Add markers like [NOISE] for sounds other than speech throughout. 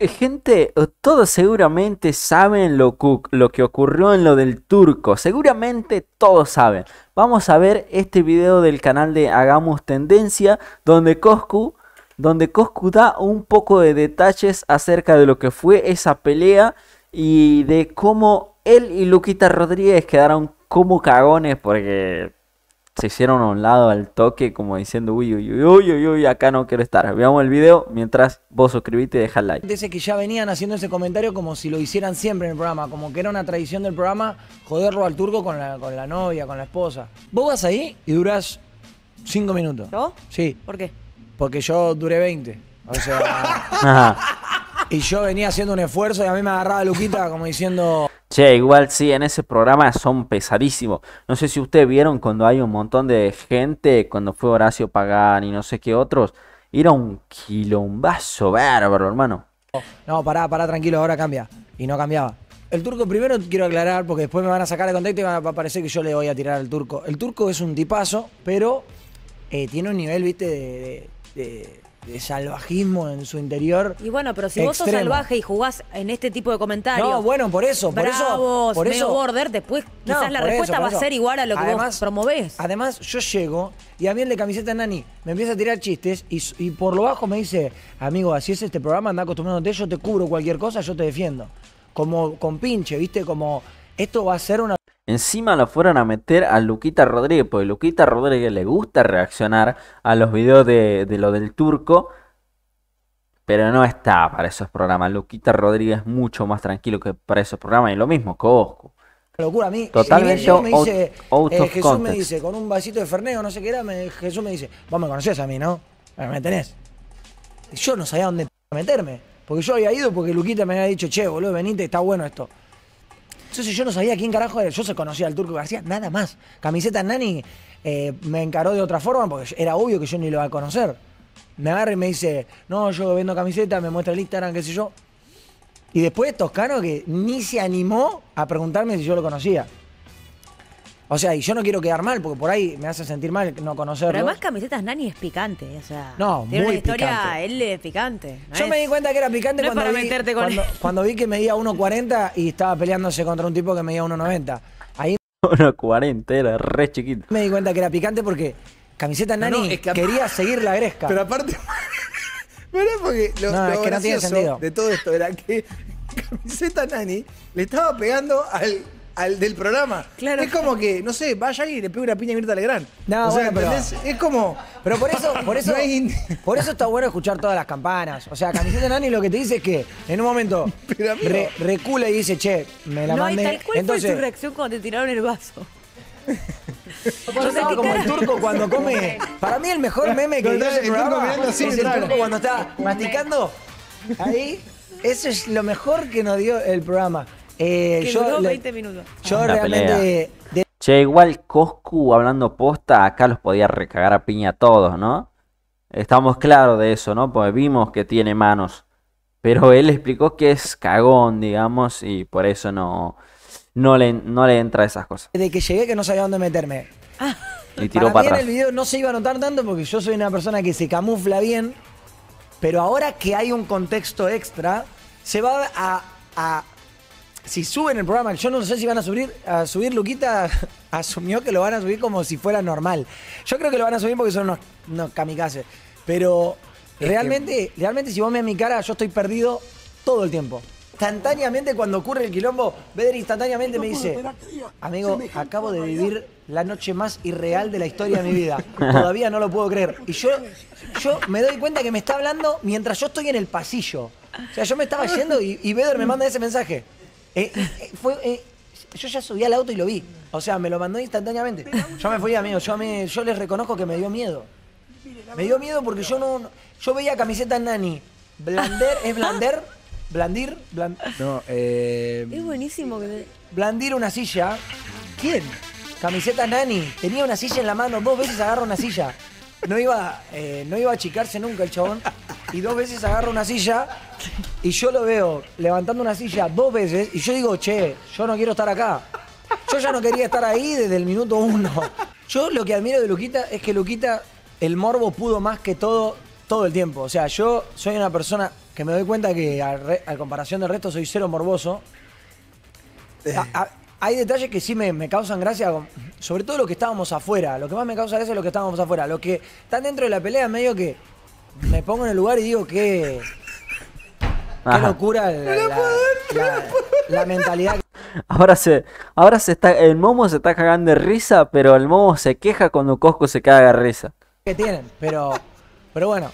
Eh, gente, eh, todos seguramente saben lo, que ocurrió en lo del turco. Seguramente todos saben. Vamos a ver este video del canal de Hagamos Tendencia, donde Coscu, donde Coscu da un poco de detalles acerca de lo que fue esa pelea y de cómo él y Luquita Rodríguez quedaron como cagones porque se hicieron a un lado al toque, como diciendo, uy, uy, uy, uy, uy, acá no quiero estar. Veamos el video mientras vos suscribite y deja like. Dice que ya venían haciendo ese comentario como si lo hicieran siempre en el programa, como que era una tradición del programa joderlo al turco con la, novia, con la esposa. Vos vas ahí y duras cinco minutos. Sí. ¿Por qué? Porque yo duré 20. O sea. [LAUGHS] Y yo venía haciendo un esfuerzo y a mí me agarraba Luquita como diciendo. Che, igual sí, en ese programa son pesadísimos. No sé si ustedes vieron cuando hay un montón de gente, cuando fue Horacio Pagán y no sé qué otros. Era un quilombazo bárbaro, hermano. No, pará, pará, tranquilo, ahora cambia. Y no cambiaba. El turco primero quiero aclarar porque después me van a sacar de contacto y va a parecer que yo le voy a tirar al turco. El turco es un tipazo, pero eh, tiene un nivel, viste, de de salvajismo en su interior. Y bueno, pero si vos sos salvaje y jugás en este tipo de comentarios. No, bueno, por eso, por eso. Por eso border, después quizás la respuesta va a ser igual a lo que vos promovés. Además, yo llego y a mí el de camiseta Nani me empieza a tirar chistes y, y por lo bajo me dice, amigo, así es este programa, anda acostumbrándote, yo te cubro cualquier cosa, yo te defiendo. Como con pinche, ¿viste? Como esto va a ser una. Encima lo fueron a meter a Luquita Rodríguez, porque Luquita Rodríguez le gusta reaccionar a los videos de, lo del turco, pero no está para esos programas. Luquita Rodríguez es mucho más tranquilo que para esos programas, y lo mismo cosco Locura, a mí. Totalmente me dice, eh, Jesús me dice, con un vasito de Ferneo, no sé qué era, me, Jesús me dice, vos me conocés a mí, ¿no? Eh, me tenés. Yo no sabía dónde meterme, porque yo había ido porque Luquita me había dicho, che, boludo, venite, está bueno esto. Entonces yo no sabía quién carajo era. Yo se conocía al Turco García, nada más. Camiseta Nani eh, me encaró de otra forma porque era obvio que yo ni lo iba a conocer. Me agarra y me dice, no, yo vendo camiseta, me muestra el Instagram, qué sé yo. Y después Toscano que ni se animó a preguntarme si yo lo conocía. O sea, y yo no quiero quedar mal, porque por ahí me hace sentir mal no conocerlo. Pero además camisetas Nani es picante, o sea. No, tiene una historia, él es picante. yo me di cuenta que era picante cuando, vi, que medía 1.40 y estaba peleándose contra un tipo que medía 1.90. Ahí... 1.40, era re chiquito. Me di cuenta que era picante porque camiseta Nani quería seguir la gresca. Pero aparte... ¿Verdad? [LAUGHS] Porque lo, no, es que no tiene sentido. de todo esto era que [LAUGHS] camiseta Nani le estaba pegando al del programa. Es como que, no sé, vaya y le pega una piña a Mirta Legrand. No, o sea, Es como... Pero por eso, por [LAUGHS] eso, por eso está bueno escuchar todas las campanas. O sea, Camiseta Nani lo que te dice es que en un momento [LAUGHS] recula y dice, che, me la mandé. Y fue su reacción cuando te tiraron el vaso. [LAUGHS] Yo sé que como el turco cuando come. Para mí el mejor meme que no, el turco mirando así, el turco cuando está masticando. Ahí, eso es lo mejor que nos dio el programa. Eh, yo 20 minutos. Yo Che, igual Coscu hablando posta, acá los podía recagar a piña a todos, ¿no? Estamos claros de eso, ¿no? Porque vimos que tiene manos. Pero él explicó que es cagón, digamos, y por eso no, no, le, no le entra esas cosas. Desde que llegué que no sabía dónde meterme. Ah. Y tiró para, en el video no se iba a notar tanto porque yo soy una persona que se camufla bien, pero ahora que hay un contexto extra, se va a si suben el programa, yo no sé si van a subir, a subir Luquita [LAUGHS] asumió que lo van a subir como si fuera normal. Yo creo que lo van a subir porque son unos, kamikazes. Pero realmente, realmente si vos me mi cara, yo estoy perdido todo el tiempo. Instantáneamente cuando ocurre el quilombo, Beder instantáneamente me dice, amigo, acabo de vivir la noche más irreal de la historia de mi vida. Todavía no lo puedo creer. Y yo, yo me doy cuenta que me está hablando mientras yo estoy en el pasillo. O sea, yo me estaba yendo y, y me manda ese mensaje. Eh, eh, fue, eh, yo ya subí al auto y lo vi. O sea, me lo mandó instantáneamente. Yo me fui, amigo. Yo, yo les reconozco que me dio miedo. Me dio miedo porque yo no. Yo veía camiseta nani. Blander, ¿es blander? Blandir, No, eh. Es buenísimo que. Blandir una silla. ¿Quién? Camiseta nani. Tenía una silla en la mano, dos veces agarra una silla. No iba, no iba a achicarse nunca el chabón. Y dos veces agarra una silla y yo lo veo levantando una silla dos veces y yo digo, che, yo no quiero estar acá. Yo ya no quería estar ahí desde el minuto uno. Yo lo que admiro de Luquita es que Luquita, el morbo pudo más que todo, todo el tiempo. O sea, yo soy una persona que me doy cuenta que a, comparación del resto soy cero morboso. Eh. hay detalles que sí me, causan gracia, sobre todo lo que estábamos afuera. Lo que más me causa gracia es lo que estábamos afuera. Lo que están dentro de la pelea, medio que me pongo en el lugar y digo que Qué locura la, mentalidad. Ahora se, ahora se está, el momo se está cagando de risa, pero el momo se queja cuando Cosco se caga de risa. Que tienen, pero, pero bueno,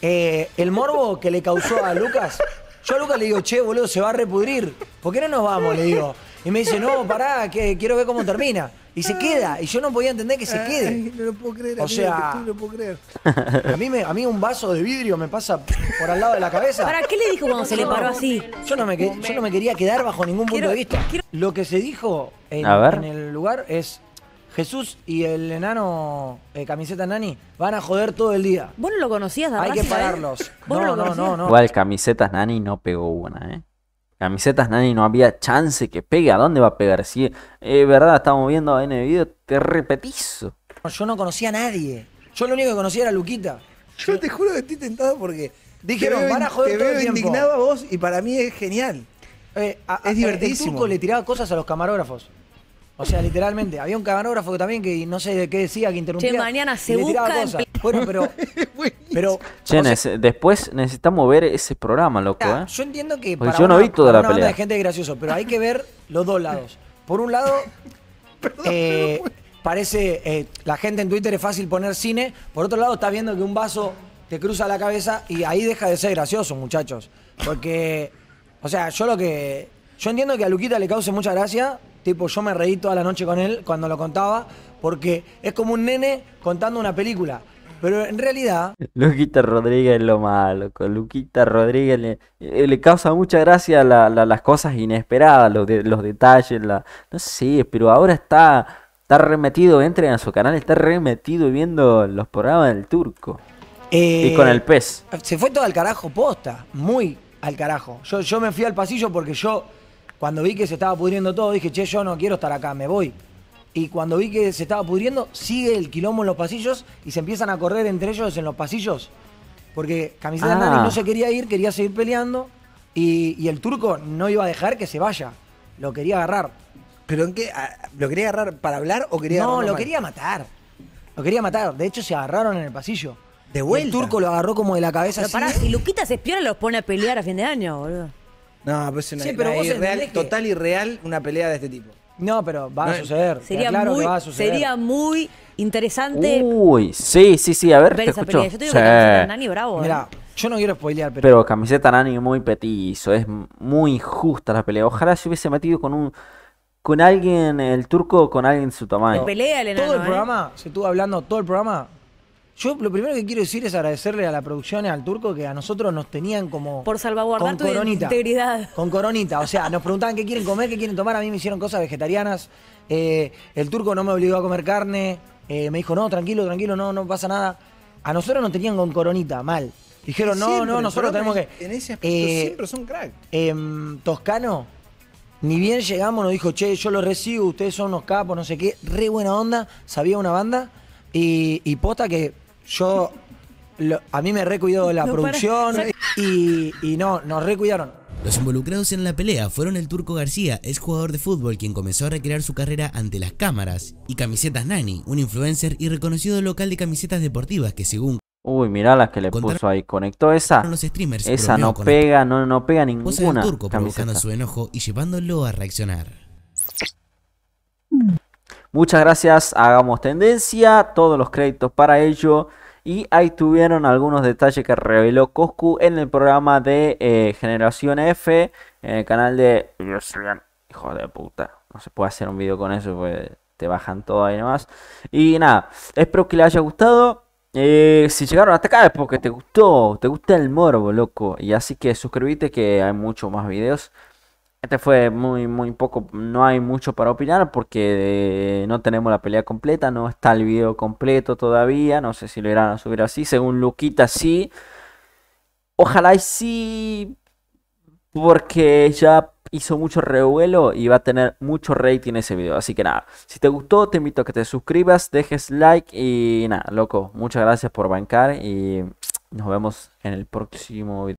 eh, el morbo que le causó a Lucas, yo a Lucas le digo, che, boludo, se va a repudrir, ¿por qué no nos vamos? Le digo. Y me dice, no, pará, que quiero ver cómo termina. Y se queda. Y yo no podía entender que se quede. no lo puedo creer. O sea, puedo creer. [LAUGHS] A mí, me, a mí un vaso de vidrio me pasa por al lado de la cabeza. ¿Para qué le dijo cuando se le paró así? Yo no me, yo no me quería quedar bajo ningún punto de vista. Lo que se dijo en, el lugar es... Jesús y el enano eh, camiseta Nani van a joder todo el día. ¿Vos no lo conocías, Hay que pararlos. no, no, no, no, Igual camisetas Nani no pegó una, ¿eh? Camisetas nadie, no había chance que pegue. ¿A dónde va a pegar? Si es eh, verdad, estamos viendo en el video, te repetizo. Yo no conocía a nadie. Yo lo único que conocía era Luquita. Yo te juro que estoy tentado porque. Dijeron, para joder todo indignado a vos y para mí es genial. Eh, es divertidísimo. le tiraba cosas a los camarógrafos. O sea, literalmente, había un camarógrafo también que no sé de qué decía, que interrumpía. Che, mañana se busca Bueno, pero. [LAUGHS] pero después necesitamos ver ese programa, loco. ¿eh? Yo entiendo que. Porque yo no vi toda la pelea. de gente gracioso, pero hay que ver los dos lados. Por un lado, [LAUGHS] eh, parece. Eh, la gente en Twitter es fácil poner cine. Por otro lado, estás viendo que un vaso te cruza la cabeza y ahí deja de ser gracioso, muchachos. Porque. O sea, yo lo que. Yo entiendo que a Luquita le cause mucha gracia Tipo, yo me reí toda la noche con él cuando lo contaba, porque es como un nene contando una película. Pero en realidad. Luquita Rodríguez es lo malo, Luquita Rodríguez le, eh, le causa mucha gracia las cosas inesperadas, los, los detalles, la, no sé, pero ahora está, está remetido, entren a su canal, está remetido viendo los programas del turco. y con el eh, pez. Se fue todo al carajo posta, muy al carajo. Yo, yo me fui al pasillo porque yo cuando vi que se estaba pudriendo todo, dije, che, yo no quiero estar acá, me voy. Y cuando vi que se estaba pudriendo, sigue el quilombo en los pasillos y se empiezan a correr entre ellos en los pasillos. Porque Camiseta ah. no se quería ir, quería seguir peleando y, el turco no iba a dejar que se vaya. Lo quería agarrar. ¿Pero en qué? Ah, ¿Lo quería agarrar para hablar o quería No, lo quería matar. Lo quería matar. De hecho, se agarraron en el pasillo. De vuelta. el turco lo agarró como de la cabeza. Luquita se y los pone a pelear a fin de año, boludo. No, pero es total y irreal una pelea de este tipo. No, pero va a suceder. Sería claro muy, va a suceder. Sería muy interesante. Uy, sí, sí, sí. A ver, Yo te digo camiseta Nani bravo. Mira, eh. yo no quiero spoilear, pero. Pero camiseta Nani muy petizo. Es muy injusta la pelea. Ojalá se hubiese metido con un. Con alguien, el turco, con alguien de su tamaño. Pelea, el Todo el ¿eh? programa, se estuvo hablando todo el programa yo lo primero que quiero decir es agradecerle a la producción y al turco que a nosotros nos tenían como. Por salvaguardar con tu integridad. Con coronita. O sea, nos preguntaban qué quieren comer, qué quieren tomar. A mí me hicieron cosas vegetarianas. Eh, el turco no me obligó a comer carne. Eh, me dijo, no, tranquilo, tranquilo, no, no pasa nada. A nosotros nos tenían con coronita, mal. Dijeron, no, no, nosotros tenemos que. En ese aspecto eh, siempre son crack. Em, Toscano, ni bien llegamos, nos dijo, che, yo lo recibo, ustedes son unos capos, no sé qué. Re buena onda, sabía una banda. y posta que yo, a mí me recuidó la producción y, no, nos recuidaron. Los involucrados en la pelea fueron el turco García, ex jugador de fútbol quien comenzó a recrear su carrera ante las cámaras, y Camisetas Nani, un influencer y reconocido local de camisetas deportivas que según... Uy, mirá las que le puso ahí, conectó esa. esa no pega, no, no pega ninguna. Turco su enojo y llevándolo a reaccionar. Muchas gracias, hagamos tendencia, todos los créditos para ello. Y ahí tuvieron algunos detalles que reveló Coscu en el programa de eh, Generación F, en el canal de... Hijo de puta, no se puede hacer un video con eso, pues te bajan todo ahí nomás. Y nada, espero que les haya gustado. Eh, si llegaron hasta acá es porque te gustó, te gusta el morbo, loco. Y así que suscríbete que hay muchos más videos. Este fue muy, muy poco, no hay mucho para opinar porque eh, no tenemos la pelea completa, no está el video completo todavía, no sé si lo irán a subir así, según Luquita sí. Ojalá sí, porque ya hizo mucho revuelo y va a tener mucho rating ese video. Así que nada, si te gustó, te invito a que te suscribas, dejes like y nada, loco, muchas gracias por bancar y nos vemos en el próximo video.